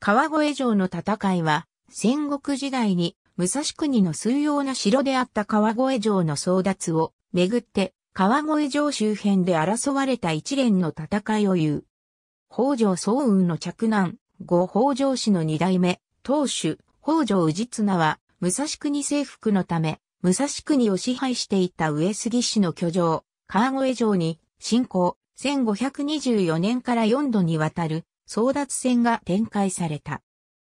川越城の戦いは、戦国時代に武蔵国の水様な城であった川越城の争奪をめぐって、川越城周辺で争われた一連の戦いを言う。北条早雲の着難、後北条氏の二代目、当主、北条氏綱は、武蔵国征服のため、武蔵国を支配していた上杉氏の居城、川越城に、侵攻、1524年から4度にわたる、争奪戦が展開された。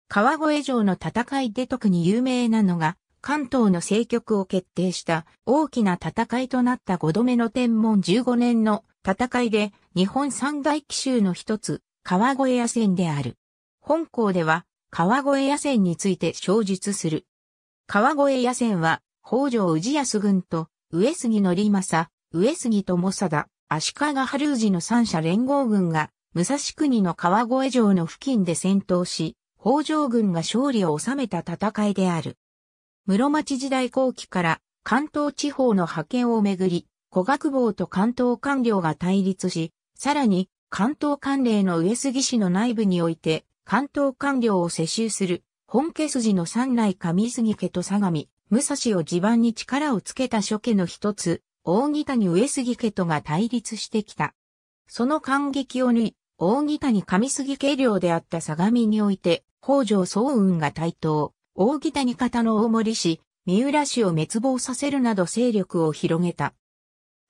川越城の戦いで特に有名なのが、関東の政局を決定した大きな戦いとなった5度目の天文15年の戦いで日本三大奇襲の一つ、川越野戦である。本校では川越野戦について詳述する。川越野戦は北条氏康軍と上杉の政、上杉友貞、足利春氏の三者連合軍が武蔵国の川越城の付近で戦闘し、北条軍が勝利を収めた戦いである。室町時代後期から関東地方の覇権をめぐり、古学坊と関東官僚が対立し、さらに関東官令の上杉市の内部において、関東官僚を世襲する本家筋の三内上杉家と相模、武蔵を地盤に力をつけた諸家の一つ、大木谷上杉家とが対立してきた。その感激を縫い、大木谷上杉家領であった相模において、北条早雲が台頭、大木谷方の大森氏、三浦氏を滅亡させるなど勢力を広げた。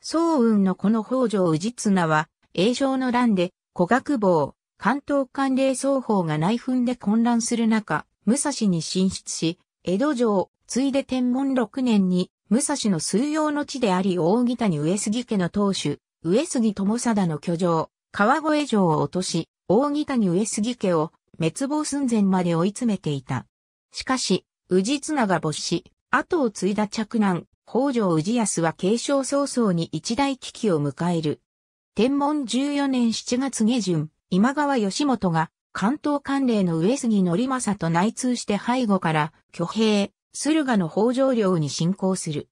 早雲のこの北条氏綱は、栄章の乱で、古学坊、関東管連双方が内紛で混乱する中、武蔵に進出し、江戸城、ついで天文六年に、武蔵の水曜の地であり大木谷上杉家の当主、上杉友貞の居城、川越城を落とし、大木谷上杉家を滅亡寸前まで追い詰めていた。しかし、宇治綱が没し、後を継いだ嫡男、北条宇治康は継承早々に一大危機を迎える。天文14年7月下旬、今川義元が関東関連の上杉則政と内通して背後から挙兵、駿河の北条領に侵攻する。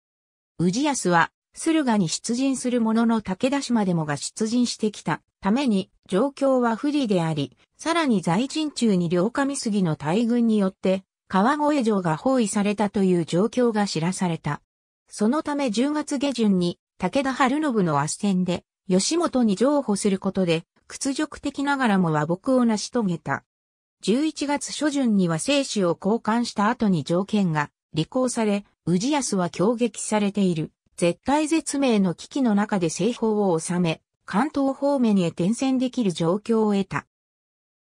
宇治康は駿河に出陣するものの武田島でもが出陣してきた。ために状況は不利であり、さらに在陣中に両上杉の大軍によって川越城が包囲されたという状況が知らされた。そのため10月下旬に武田春信の圧戦で吉本に譲歩することで屈辱的ながらも和睦を成し遂げた。11月初旬には生死を交換した後に条件が履行され、宇治安は強撃されている。絶体絶命の危機の中で西法を治め、関東方面へ転戦できる状況を得た。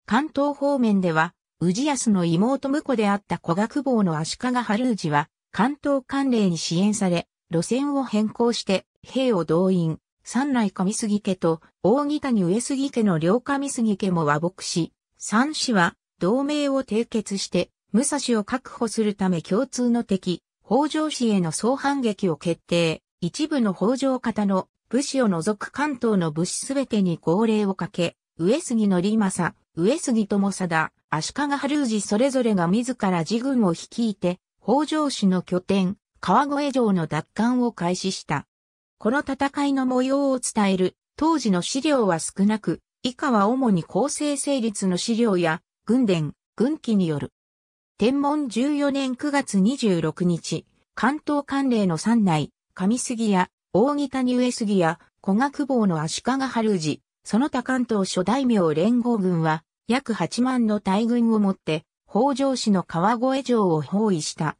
関東方面では、宇治安の妹婿であった古学坊の足利春氏は、関東関連に支援され、路線を変更して、兵を動員、三内上杉家と大木谷上杉家の両上杉家も和睦し、三氏は同盟を締結して、武蔵を確保するため共通の敵、北条氏への総反撃を決定。一部の北条方の武士を除く関東の武士すべてに号令をかけ、上杉の政、上杉友貞、足利春氏それぞれが自ら自軍を率いて、北条氏の拠点、川越城の奪還を開始した。この戦いの模様を伝える当時の資料は少なく、以下は主に構成成立の資料や軍伝、軍記による。天文14年9月26日、関東関令の三内、上杉や、大木谷上杉や、小学坊の足利春治、その他関東諸大名連合軍は、約8万の大軍をもって、北条氏の川越城を包囲した。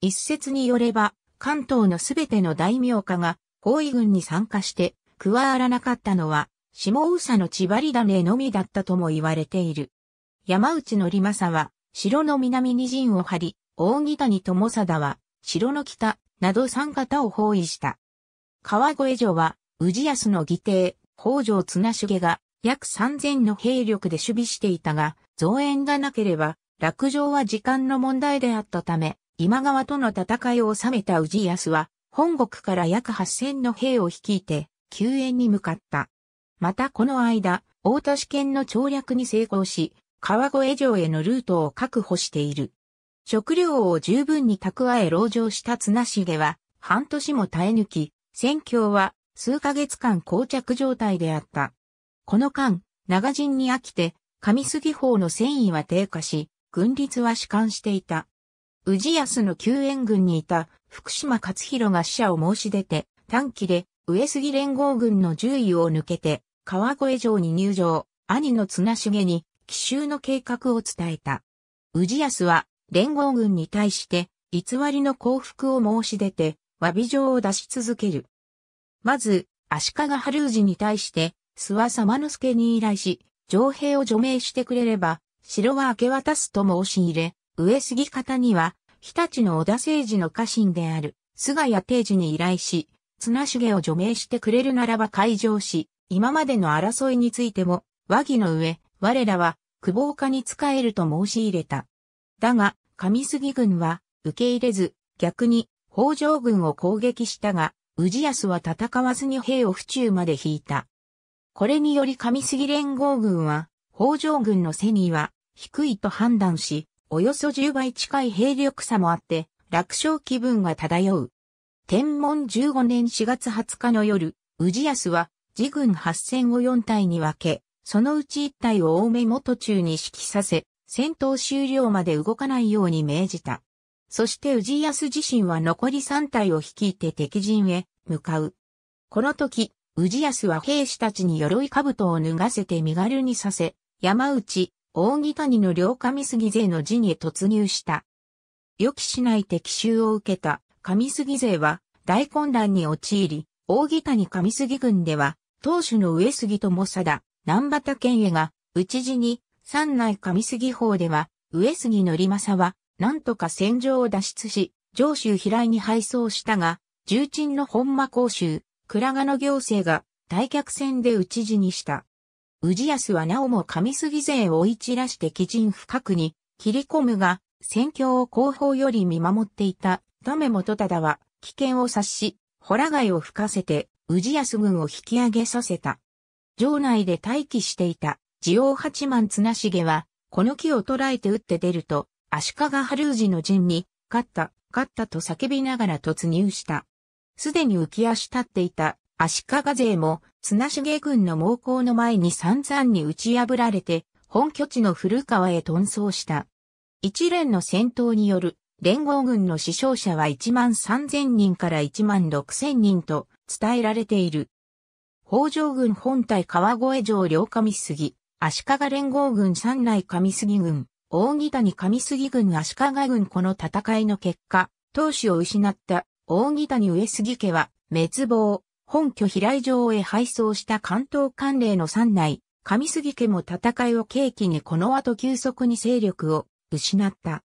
一説によれば、関東のすべての大名家が、包囲軍に参加して、加わらなかったのは、下宇佐の千張種のみだったとも言われている。山内の政は、城の南に陣を張り、大木谷友貞は、城の北、など三方を包囲した。川越城は、宇治康の義弟、北条綱重が、約三千の兵力で守備していたが、増援がなければ、落城は時間の問題であったため、今川との戦いを収めた宇治康は、本国から約八千の兵を率いて、救援に向かった。またこの間、大田市県の調略に成功し、川越城へのルートを確保している。食料を十分に蓄え籠城した綱重は、半年も耐え抜き、戦況は数ヶ月間膠着状態であった。この間、長陣に飽きて、上杉法の戦意は低下し、軍律は主観していた。宇治康の救援軍にいた福島勝弘が死者を申し出て、短期で上杉連合軍の獣医を抜けて、川越城に入城、兄の綱重に奇襲の計画を伝えた。治安は連合軍に対して、偽りの降伏を申し出て、詫び状を出し続ける。まず、足利春氏に対して、諏訪様之助に依頼し、城兵を除名してくれれば、城は明け渡すと申し入れ、上杉方には、日立の織田政治の家臣である、菅谷定治に依頼し、綱重を除名してくれるならば会場し、今までの争いについても、和議の上、我らは、久保岡に仕えると申し入れた。だが、上杉軍は受け入れず、逆に北条軍を攻撃したが、宇治康は戦わずに兵を府中まで引いた。これにより上杉連合軍は、北条軍の背には低いと判断し、およそ10倍近い兵力差もあって、楽勝気分が漂う。天文15年4月20日の夜、宇治康は、自軍8 0を4体に分け、そのうち1体を目も元中に指揮させ、戦闘終了まで動かないように命じた。そして宇治康自身は残り3体を率いて敵陣へ向かう。この時、宇治康は兵士たちに鎧兜を脱がせて身軽にさせ、山内、大木谷の両上杉勢の陣へ突入した。予期しない敵襲を受けた上杉勢は大混乱に陥り、大木谷上杉軍では、当主の上杉友貞、南畑健へが、討ち死に、三内上杉法では、上杉ま政は、なんとか戦場を脱出し、上州平井に敗走したが、重鎮の本間公衆、倉賀の行政が、大客船で討ち死にした。宇治康はなおも上杉勢を追い散らして基人深くに、切り込むが、戦況を後方より見守っていた、為元忠は、危険を察し、ホ貝を吹かせて、宇治康軍を引き上げさせた。城内で待機していたジオー八幡綱重は、この木を捕らえて撃って出ると、足利春氏の陣に、勝った、勝ったと叫びながら突入した。すでに浮き足立っていた足利勢も綱重軍の猛攻の前に散々に打ち破られて本拠地の古川へ遁走した。一連の戦闘による連合軍の死傷者は1万3000人から1万6000人と伝えられている。北条軍本体川越城両上杉、足利連合軍三内上杉軍、大木谷上杉軍足利軍この戦いの結果、当主を失った大木谷上杉家は滅亡、本拠平井城へ敗走した関東管令の三内、上杉家も戦いを契機にこの後急速に勢力を失った。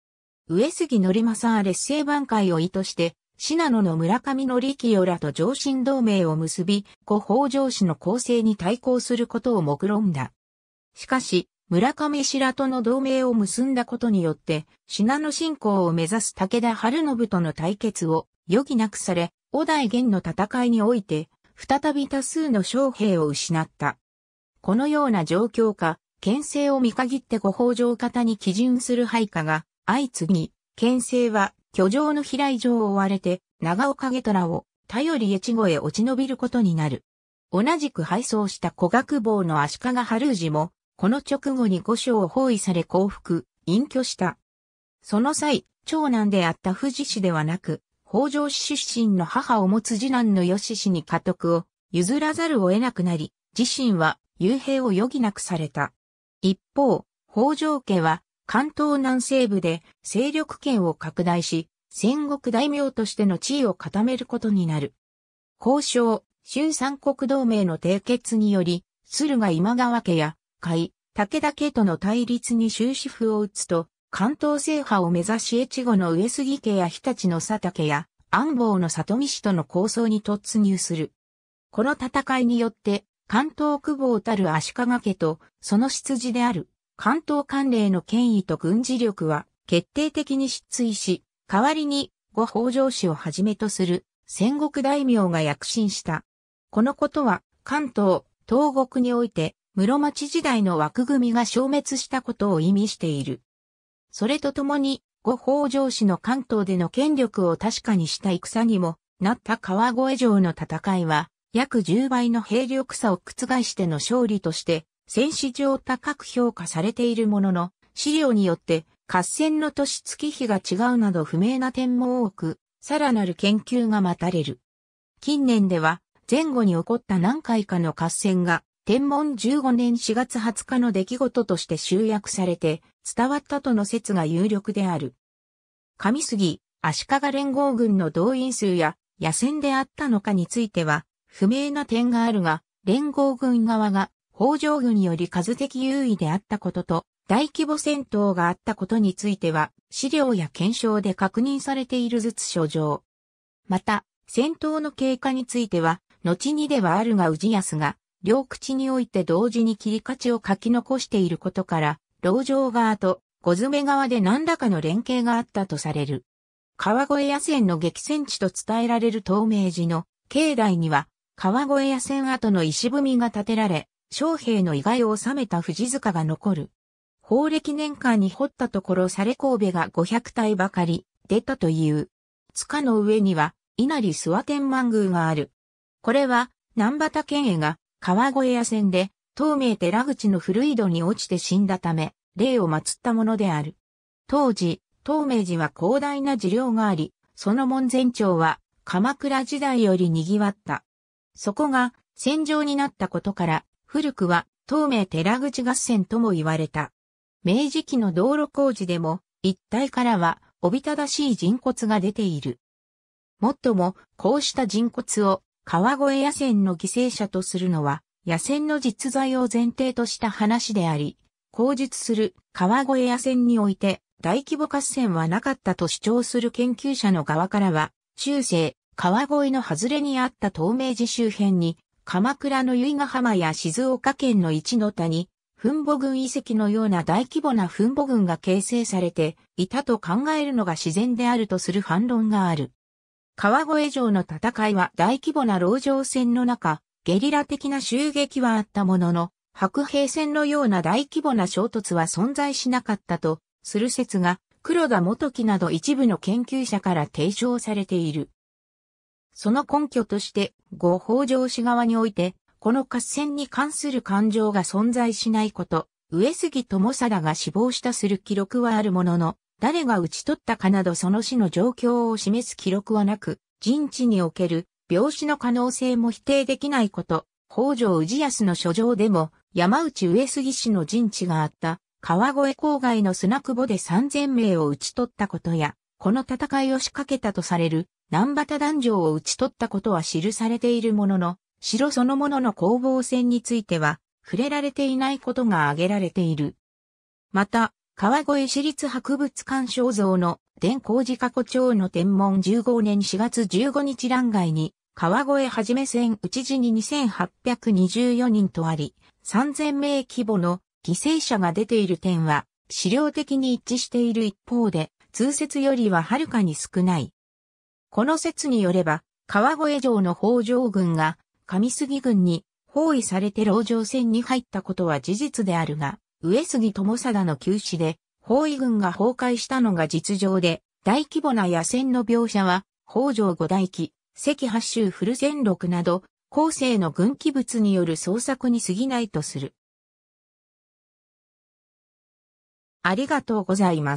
上杉則政は劣勢挽回を意図して、信濃の村上則清らと上信同盟を結び、古北条氏の構成に対抗することを目論んだ。しかし、村上白との同盟を結んだことによって、信濃信仰を目指す武田春信との対決を余儀なくされ、小代元の戦いにおいて、再び多数の将兵を失った。このような状況下、県政を見限って御法上方に基準する配下が相次ぎ、県政は居城の平井城を追われて、長岡家虎を頼り越後へ落ち延びることになる。同じく敗走した古学坊の足利春氏も、この直後に御所を包囲され降伏、隠居した。その際、長男であった富士氏ではなく、北条氏出身の母を持つ次男の吉氏に家督を譲らざるを得なくなり、自身は幽閉を余儀なくされた。一方、北条家は関東南西部で勢力圏を拡大し、戦国大名としての地位を固めることになる。交渉、春三国同盟の締結により、駿河今川家や会、武田家との対立に終止符を打つと、関東制覇を目指し越後の上杉家や日立の佐竹や安房の里見氏との構想に突入する。この戦いによって、関東久保たる足利家と、その出自である、関東関連の権威と軍事力は、決定的に失墜し、代わりに、後北条氏をはじめとする、戦国大名が躍進した。このことは、関東、東国において、室町時代の枠組みが消滅したことを意味している。それとともに、五北条氏の関東での権力を確かにした戦にもなった川越城の戦いは、約10倍の兵力差を覆しての勝利として、戦史上高く評価されているものの、資料によって合戦の年月日が違うなど不明な点も多く、さらなる研究が待たれる。近年では、前後に起こった何回かの合戦が、天文15年4月20日の出来事として集約されて伝わったとの説が有力である。上杉、足利連合軍の動員数や野戦であったのかについては不明な点があるが、連合軍側が北条軍より数的優位であったことと大規模戦闘があったことについては資料や検証で確認されているずつ所状。また、戦闘の経過については、後にではあるが治安が両口において同時に切り勝ちを書き残していることから、籠城側と小詰側で何らかの連携があったとされる。川越野戦の激戦地と伝えられる東明寺の境内には、川越野戦跡の石踏みが建てられ、将兵の遺骸を収めた藤塚が残る。法暦年間に掘ったところされ神戸が500体ばかり出たという。塚の上には稲荷諏訪天満宮がある。これは南畑県営が川越屋線で、東名寺口の古井戸に落ちて死んだため、霊を祀ったものである。当時、東明寺は広大な寺領があり、その門前町は鎌倉時代より賑わった。そこが戦場になったことから、古くは東明寺口合戦とも言われた。明治期の道路工事でも、一帯からはおびただしい人骨が出ている。もっとも、こうした人骨を川越野戦の犠牲者とするのは、野戦の実在を前提とした話であり、口述する川越野戦において大規模合戦はなかったと主張する研究者の側からは、中世、川越の外れにあった東明寺周辺に、鎌倉の由比ヶ浜や静岡県の一の谷、墳母群遺跡のような大規模な墳母群が形成されていたと考えるのが自然であるとする反論がある。川越城の戦いは大規模な籠城戦の中、ゲリラ的な襲撃はあったものの、白兵戦のような大規模な衝突は存在しなかったと、する説が、黒田元樹など一部の研究者から提唱されている。その根拠として、ご北条氏側において、この合戦に関する感情が存在しないこと、上杉友貞が死亡したする記録はあるものの、誰が打ち取ったかなどその死の状況を示す記録はなく、人地における病死の可能性も否定できないこと、北条氏康の書状でも山内上杉氏の陣地があった川越郊外の砂久保で3000名を打ち取ったことや、この戦いを仕掛けたとされる南畑壇上を打ち取ったことは記されているものの、城そのものの攻防戦については触れられていないことが挙げられている。また、川越市立博物館肖像の電光寺過去町の天文15年4月15日欄外に、川越はじめ線内地に2824人とあり、3000名規模の犠牲者が出ている点は、資料的に一致している一方で、通説よりははるかに少ない。この説によれば、川越城の北条軍が、上杉軍に包囲されて牢城戦に入ったことは事実であるが、上杉友貞の急死で、包囲軍が崩壊したのが実情で、大規模な野戦の描写は、北条五大記、関八州古戦録など、後世の軍記物による創作に過ぎないとする。ありがとうございます。